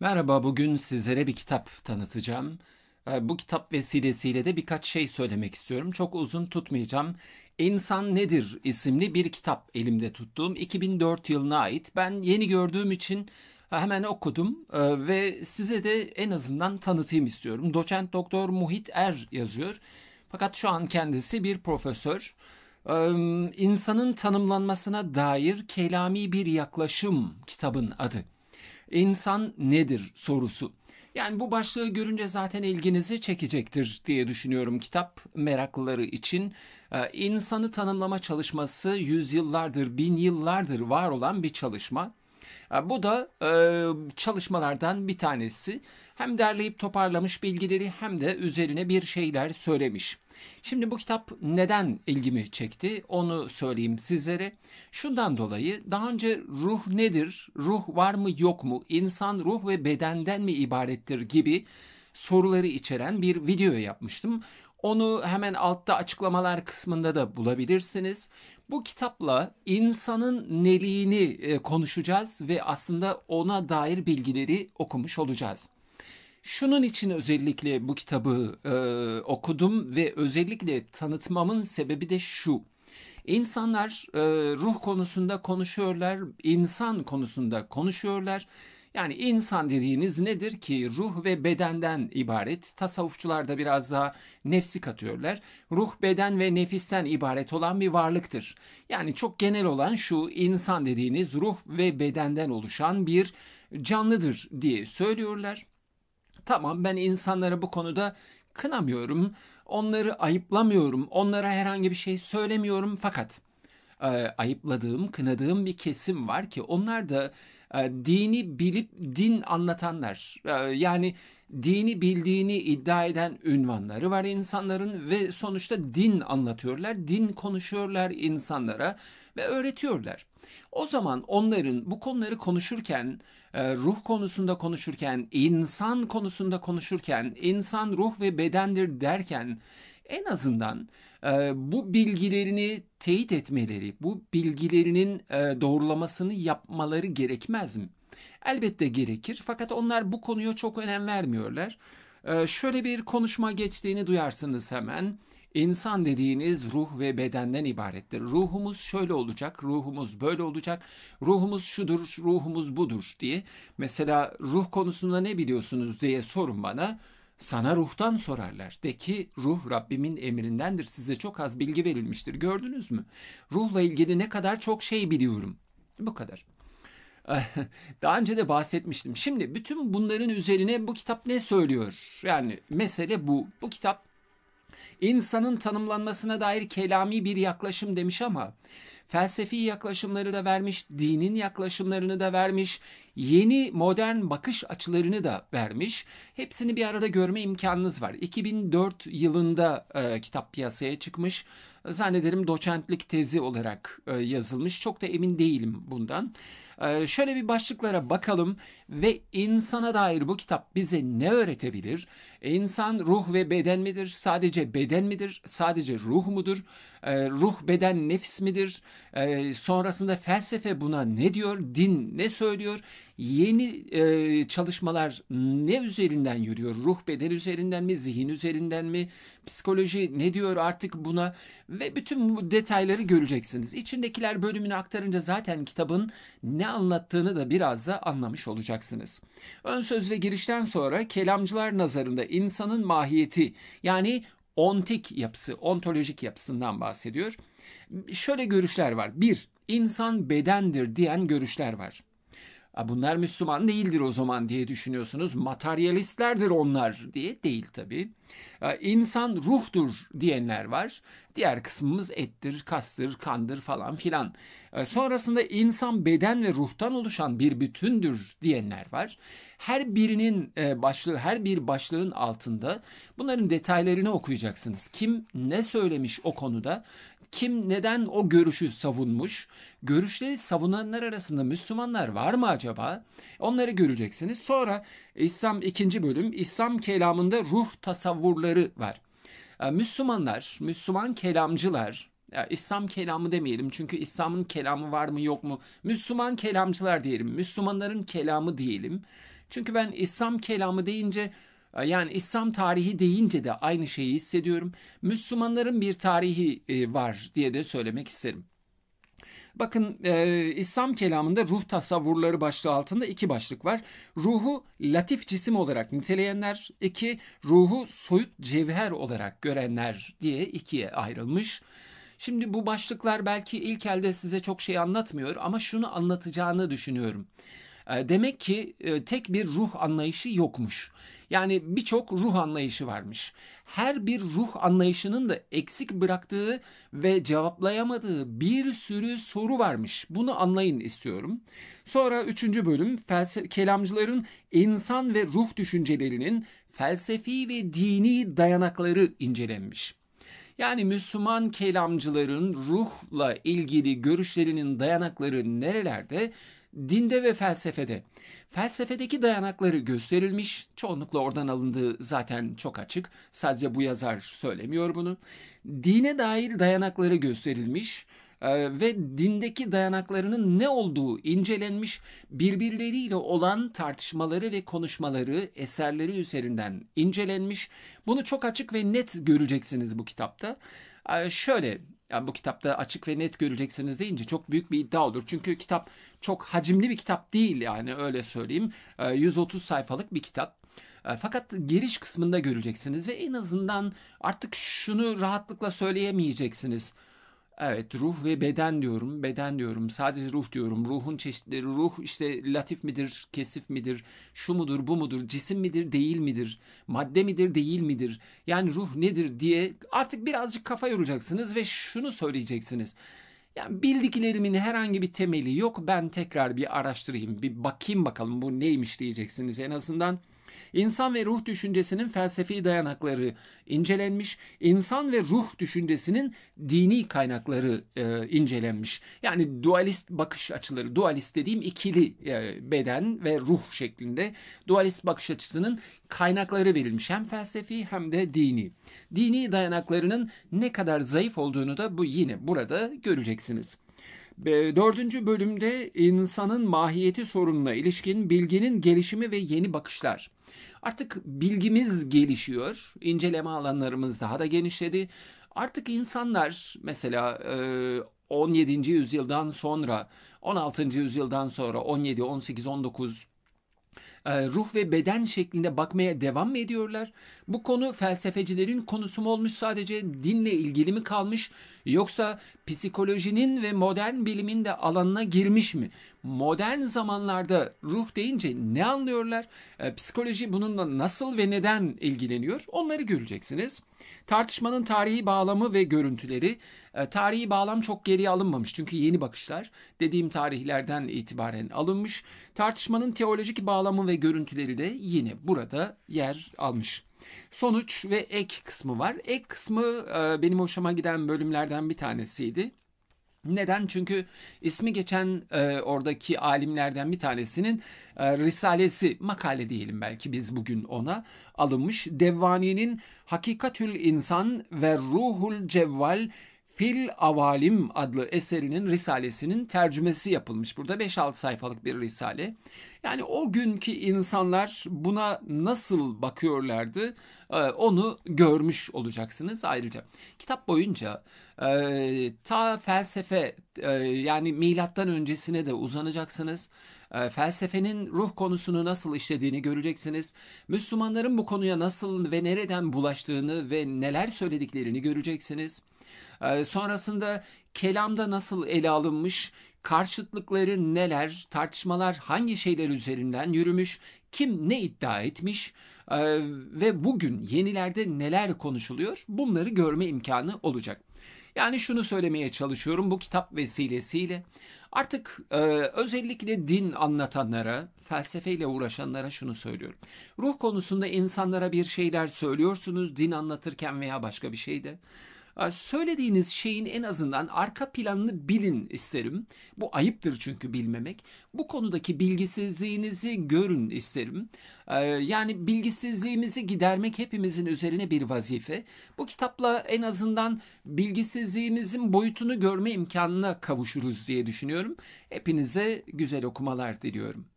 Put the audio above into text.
Merhaba, bugün sizlere bir kitap tanıtacağım. Ee, bu kitap vesilesiyle de birkaç şey söylemek istiyorum. Çok uzun tutmayacağım. İnsan Nedir isimli bir kitap elimde tuttuğum 2004 yılına ait. Ben yeni gördüğüm için e, hemen okudum e, ve size de en azından tanıtayım istiyorum. Doçent Doktor Muhit Er yazıyor. Fakat şu an kendisi bir profesör. Ee, insanın tanımlanmasına dair kelami bir yaklaşım kitabın adı. İnsan nedir sorusu. Yani bu başlığı görünce zaten ilginizi çekecektir diye düşünüyorum kitap meraklıları için. Ee, insanı tanımlama çalışması yüzyıllardır, bin yıllardır var olan bir çalışma. Ee, bu da e, çalışmalardan bir tanesi. Hem derleyip toparlamış bilgileri hem de üzerine bir şeyler söylemiş. Şimdi bu kitap neden ilgimi çekti onu söyleyeyim sizlere. Şundan dolayı daha önce ruh nedir, ruh var mı yok mu, insan ruh ve bedenden mi ibarettir gibi soruları içeren bir video yapmıştım. Onu hemen altta açıklamalar kısmında da bulabilirsiniz. Bu kitapla insanın neliğini e, konuşacağız ve aslında ona dair bilgileri okumuş olacağız. Şunun için özellikle bu kitabı e, okudum ve özellikle tanıtmamın sebebi de şu. İnsanlar e, ruh konusunda konuşuyorlar, insan konusunda konuşuyorlar. Yani insan dediğiniz nedir ki ruh ve bedenden ibaret. Tasavvufçular da biraz daha nefsi katıyorlar. Ruh, beden ve nefisten ibaret olan bir varlıktır. Yani çok genel olan şu insan dediğiniz ruh ve bedenden oluşan bir canlıdır diye söylüyorlar. Tamam ben insanlara bu konuda kınamıyorum. Onları ayıplamıyorum. Onlara herhangi bir şey söylemiyorum fakat e, ayıpladığım, kınadığım bir kesim var ki onlar da e, dini bilip din anlatanlar. E, yani dini bildiğini iddia eden ünvanları var insanların ve sonuçta din anlatıyorlar, din konuşuyorlar insanlara ve öğretiyorlar. O zaman onların bu konuları konuşurken, e, ruh konusunda konuşurken, insan konusunda konuşurken, insan ruh ve bedendir derken en azından e, bu bilgilerini teyit etmeleri, bu bilgilerinin e, doğrulamasını yapmaları gerekmez mi? Elbette gerekir fakat onlar bu konuya çok önem vermiyorlar. Şöyle bir konuşma geçtiğini duyarsınız hemen. İnsan dediğiniz ruh ve bedenden ibarettir. Ruhumuz şöyle olacak, ruhumuz böyle olacak, ruhumuz şudur, ruhumuz budur diye. Mesela ruh konusunda ne biliyorsunuz diye sorun bana. Sana ruhtan sorarlar. De ki ruh Rabbimin emrindendir. Size çok az bilgi verilmiştir. Gördünüz mü? Ruhla ilgili ne kadar çok şey biliyorum. Bu kadar. Daha önce de bahsetmiştim. Şimdi bütün bunların üzerine bu kitap ne söylüyor? Yani mesele bu. Bu kitap insanın tanımlanmasına dair kelami bir yaklaşım demiş ama felsefi yaklaşımları da vermiş, dinin yaklaşımlarını da vermiş, yeni modern bakış açılarını da vermiş. Hepsini bir arada görme imkanınız var. 2004 yılında e, kitap piyasaya çıkmış. Zannederim doçentlik tezi olarak e, yazılmış. Çok da emin değilim bundan. Ee, şöyle bir başlıklara bakalım ve insana dair bu kitap bize ne öğretebilir? İnsan ruh ve beden midir? Sadece beden midir? Sadece ruh mudur? Ee, ruh, beden, nefis midir? Ee, sonrasında felsefe buna ne diyor? Din ne söylüyor? Yeni e, çalışmalar ne üzerinden yürüyor? Ruh, beden üzerinden mi? Zihin üzerinden mi? Psikoloji ne diyor artık buna? Ve bütün bu detayları göreceksiniz. İçindekiler bölümünü aktarınca zaten kitabın ne anlattığını da biraz da anlamış olacaksınız. Ön söz ve girişten sonra kelamcılar nazarında insanın mahiyeti yani ontik yapısı, ontolojik yapısından bahsediyor. Şöyle görüşler var. Bir, insan bedendir diyen görüşler var bunlar Müslüman değildir o zaman diye düşünüyorsunuz. Materyalistlerdir onlar diye değil tabi. İnsan ruhtur diyenler var. Diğer kısmımız ettir, kastır, kandır falan filan. Sonrasında insan beden ve ruhtan oluşan bir bütündür diyenler var. Her birinin e, başlığı, her bir başlığın altında bunların detaylarını okuyacaksınız. Kim ne söylemiş o konuda kim neden o görüşü savunmuş? Görüşleri savunanlar arasında Müslümanlar var mı acaba? Onları göreceksiniz. Sonra İslam ikinci bölüm İslam kelamında ruh tasavvurları var. Ee, Müslümanlar, Müslüman kelamcılar, İslam kelamı demeyelim çünkü İslam'ın kelamı var mı yok mu? Müslüman kelamcılar diyelim, Müslümanların kelamı diyelim. Çünkü ben İslam kelamı deyince ee, yani İslam tarihi deyince de aynı şeyi hissediyorum. Müslümanların bir tarihi e, var diye de söylemek isterim. Bakın e, İslam kelamında ruh tasavvurları başlığı altında iki başlık var. Ruhu latif cisim olarak niteleyenler, iki ruhu soyut cevher olarak görenler diye ikiye ayrılmış. Şimdi bu başlıklar belki ilk elde size çok şey anlatmıyor ama şunu anlatacağını düşünüyorum. Ee, demek ki e, tek bir ruh anlayışı yokmuş. Yani birçok ruh anlayışı varmış. Her bir ruh anlayışının da eksik bıraktığı ve cevaplayamadığı bir sürü soru varmış. Bunu anlayın istiyorum. Sonra üçüncü bölüm felse- kelamcıların insan ve ruh düşüncelerinin felsefi ve dini dayanakları incelenmiş. Yani Müslüman kelamcıların ruhla ilgili görüşlerinin dayanakları nerelerde dinde ve felsefede. Felsefedeki dayanakları gösterilmiş. Çoğunlukla oradan alındığı zaten çok açık. Sadece bu yazar söylemiyor bunu. Dine dair dayanakları gösterilmiş e, ve dindeki dayanaklarının ne olduğu incelenmiş, birbirleriyle olan tartışmaları ve konuşmaları eserleri üzerinden incelenmiş. Bunu çok açık ve net göreceksiniz bu kitapta. E, şöyle yani bu kitapta açık ve net göreceksiniz deyince çok büyük bir iddia olur. Çünkü kitap çok hacimli bir kitap değil yani öyle söyleyeyim. 130 ee, sayfalık bir kitap. Ee, fakat giriş kısmında göreceksiniz ve en azından artık şunu rahatlıkla söyleyemeyeceksiniz. Evet ruh ve beden diyorum. Beden diyorum. Sadece ruh diyorum. Ruhun çeşitleri ruh işte latif midir, kesif midir, şu mudur, bu mudur, cisim midir, değil midir, madde midir, değil midir? Yani ruh nedir diye artık birazcık kafa yoracaksınız ve şunu söyleyeceksiniz. Yani bildiklerimin herhangi bir temeli yok. Ben tekrar bir araştırayım, bir bakayım bakalım bu neymiş diyeceksiniz en azından. İnsan ve ruh düşüncesinin felsefi dayanakları incelenmiş, insan ve ruh düşüncesinin dini kaynakları e, incelenmiş. Yani dualist bakış açıları, dualist dediğim ikili e, beden ve ruh şeklinde dualist bakış açısının kaynakları verilmiş. Hem felsefi hem de dini. Dini dayanaklarının ne kadar zayıf olduğunu da bu yine burada göreceksiniz. Dördüncü bölümde insanın mahiyeti sorununa ilişkin bilginin gelişimi ve yeni bakışlar. Artık bilgimiz gelişiyor, inceleme alanlarımız daha da genişledi. Artık insanlar mesela 17. E, yüzyıldan sonra, 16. yüzyıldan sonra 17, 18, 19 ee, ruh ve beden şeklinde bakmaya devam mı ediyorlar? Bu konu felsefecilerin konusu mu olmuş sadece dinle ilgili mi kalmış yoksa psikolojinin ve modern bilimin de alanına girmiş mi? Modern zamanlarda ruh deyince ne anlıyorlar? Ee, psikoloji bununla nasıl ve neden ilgileniyor? Onları göreceksiniz. Tartışmanın tarihi bağlamı ve görüntüleri. Ee, tarihi bağlam çok geriye alınmamış çünkü yeni bakışlar dediğim tarihlerden itibaren alınmış. Tartışmanın teolojik bağlamı ve görüntüleri de yine burada yer almış. Sonuç ve ek kısmı var. Ek kısmı e, benim hoşuma giden bölümlerden bir tanesiydi. Neden? Çünkü ismi geçen e, oradaki alimlerden bir tanesinin e, risalesi, makale diyelim belki biz bugün ona alınmış. Devvani'nin Hakikatül İnsan ve Ruhul Cevval Fil Avalim adlı eserinin risalesinin tercümesi yapılmış. Burada 5-6 sayfalık bir risale. Yani o günkü insanlar buna nasıl bakıyorlardı e, onu görmüş olacaksınız ayrıca. Kitap boyunca e, ta felsefe e, yani milattan öncesine de uzanacaksınız. Felsefenin ruh konusunu nasıl işlediğini göreceksiniz. Müslümanların bu konuya nasıl ve nereden bulaştığını ve neler söylediklerini göreceksiniz. Ee, sonrasında kelamda nasıl ele alınmış, karşıtlıkları neler, tartışmalar hangi şeyler üzerinden yürümüş, kim ne iddia etmiş ee, ve bugün yenilerde neler konuşuluyor bunları görme imkanı olacak. Yani şunu söylemeye çalışıyorum bu kitap vesilesiyle. Artık e, özellikle din anlatanlara, felsefeyle uğraşanlara şunu söylüyorum. Ruh konusunda insanlara bir şeyler söylüyorsunuz din anlatırken veya başka bir şeyde söylediğiniz şeyin en azından arka planını bilin isterim. Bu ayıptır çünkü bilmemek. Bu konudaki bilgisizliğinizi görün isterim. Ee, yani bilgisizliğimizi gidermek hepimizin üzerine bir vazife. Bu kitapla en azından bilgisizliğimizin boyutunu görme imkanına kavuşuruz diye düşünüyorum. Hepinize güzel okumalar diliyorum.